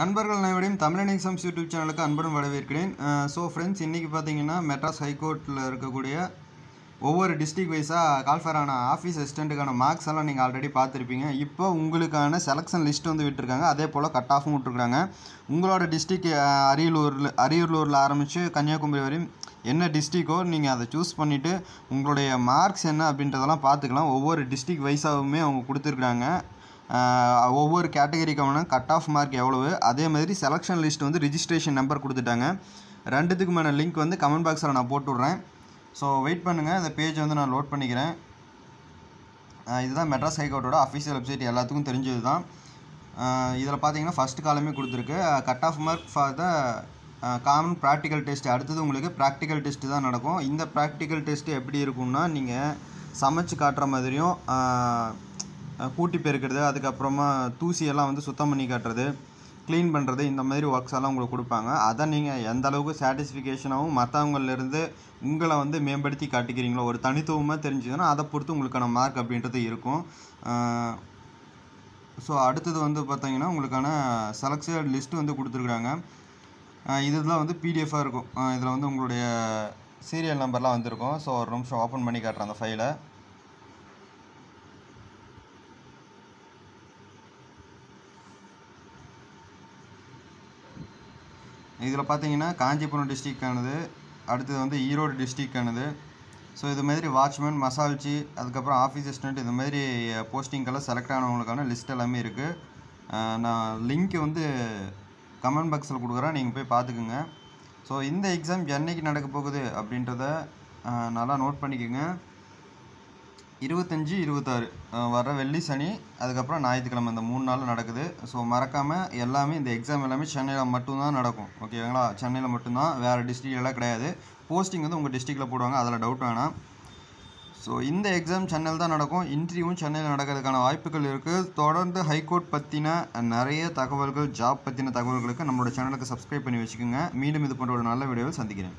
நண்பர்கள் அனைவரையும் தமிழன் யூடியூப் சேனலுக்கு அன்புடன் வரவேற்கிறேன் ஸோ ஃப்ரெண்ட்ஸ் இன்றைக்கி பார்த்தீங்கன்னா மெட்ராஸ் ஹைகோர்ட்டில் இருக்கக்கூடிய ஒவ்வொரு டிஸ்ட்ரிக் வைஸாக கால்ஃபரான ஆஃபீஸ் அசிஸ்டண்ட்டுக்கான மார்க்ஸ் எல்லாம் நீங்கள் ஆல்ரெடி பார்த்துருப்பீங்க இப்போ உங்களுக்கான செலெக்ஷன் லிஸ்ட் வந்து விட்டுருக்காங்க அதே போல் கட் ஆஃபும் விட்டுருக்காங்க உங்களோட டிஸ்ட்ரிக் அரியலூரில் அரியலூரில் ஆரம்பித்து கன்னியாகுமரி வரையும் என்ன டிஸ்ட்ரிக்கோ நீங்கள் அதை சூஸ் பண்ணிவிட்டு உங்களுடைய மார்க்ஸ் என்ன அப்படின்றதெல்லாம் பார்த்துக்கலாம் ஒவ்வொரு டிஸ்ட்ரிக் வைஸாகவுமே அவங்க கொடுத்துருக்குறாங்க ஒவ்வொரு கேட்டகரிக்கான கட் ஆஃப் மார்க் எவ்வளவு அதே மாதிரி செலெக்ஷன் லிஸ்ட் வந்து ரிஜிஸ்ட்ரேஷன் நம்பர் கொடுத்துட்டாங்க ரெண்டுத்துக்கு மேலே லிங்க் வந்து கமெண்ட் பாக்ஸில் நான் போட்டுவிட்றேன் ஸோ வெயிட் பண்ணுங்கள் இந்த பேஜ் வந்து நான் லோட் பண்ணிக்கிறேன் இதுதான் மெட்ராஸ் ஹைகோர்ட்டோட அஃபிஷியல் வெப்சைட் எல்லாத்துக்கும் தெரிஞ்சது தான் இதில் பார்த்தீங்கன்னா ஃபஸ்ட் காலமே கொடுத்துருக்கு cut off mark for the common practical test அடுத்தது உங்களுக்கு ப்ராக்டிக்கல் டெஸ்ட்டு தான் நடக்கும் இந்த ப்ராக்டிக்கல் டெஸ்ட்டு எப்படி இருக்கும்னா நீங்கள் சமைச்சு காட்டுற மாதிரியும் கூட்டி பெருக்கிறது அதுக்கப்புறமா தூசியெல்லாம் வந்து சுத்தம் பண்ணி காட்டுறது க்ளீன் பண்ணுறது இந்த மாதிரி ஒர்க்ஸ் எல்லாம் உங்களுக்கு கொடுப்பாங்க அதை நீங்கள் எந்த அளவுக்கு சாட்டிஸ்ஃபிகேஷனாகவும் மற்றவங்கள்லேருந்து உங்களை வந்து மேம்படுத்தி காட்டிக்கிறீங்களோ ஒரு தனித்துவமாக தெரிஞ்சுதுன்னா அதை பொறுத்து உங்களுக்கான மார்க் அப்படின்றது இருக்கும் ஸோ அடுத்தது வந்து பார்த்தீங்கன்னா உங்களுக்கான செலக்ஷன் லிஸ்ட்டு வந்து கொடுத்துருக்குறாங்க இதுதான் வந்து பிடிஎஃபாக இருக்கும் இதில் வந்து உங்களுடைய சீரியல் நம்பர்லாம் வந்திருக்கும் ஸோ ஒரு நிமிஷம் ஓப்பன் பண்ணி காட்டுறேன் அந்த ஃபைலை இதில் பார்த்தீங்கன்னா காஞ்சிபுரம் டிஸ்ட்ரிக்டானது அடுத்தது வந்து ஈரோடு டிஸ்ட்ரிக்டானது ஸோ இது மாதிரி வாட்ச்மேன் மசால்ச்சி அதுக்கப்புறம் ஆஃபீஸ் அசிஸ்டன்ட் இது மாதிரி போஸ்டிங்கெல்லாம் செலக்ட் ஆனவங்களுக்கான லிஸ்ட் எல்லாமே இருக்குது நான் லிங்க் வந்து கமெண்ட் பாக்ஸில் கொடுக்குறேன் நீங்கள் போய் பார்த்துக்குங்க ஸோ இந்த எக்ஸாம் என்னைக்கு நடக்க போகுது அப்படின்றத நல்லா நோட் பண்ணிக்கோங்க இருபத்தஞ்சி இருபத்தாறு வர வெள்ளி சனி அதுக்கப்புறம் ஞாயிற்றுக்கிழமை இந்த மூணு நாள் நடக்குது ஸோ மறக்காமல் எல்லாமே இந்த எக்ஸாம் எல்லாமே சென்னையில் மட்டும்தான் நடக்கும் ஓகேங்களா சென்னையில் மட்டும்தான் வேறு டிஸ்ட்ரிக்டெல்லாம் கிடையாது போஸ்டிங் வந்து உங்கள் டிஸ்ட்ரிக்டில் போடுவாங்க அதில் டவுட் வேணாம் ஸோ இந்த எக்ஸாம் சென்னையில் தான் நடக்கும் இன்டர்வியூவும் சென்னையில் நடக்கிறதுக்கான வாய்ப்புகள் இருக்குது தொடர்ந்து ஹைகோர்ட் பற்றின நிறைய தகவல்கள் ஜாப் பற்றின தகவல்களுக்கு நம்மளோட சேனலுக்கு சப்ஸ்கிரைப் பண்ணி வச்சுக்கோங்க மீண்டும் இது போன்ற ஒரு நல்ல வீடியோவில் சந்திக்கிறேன்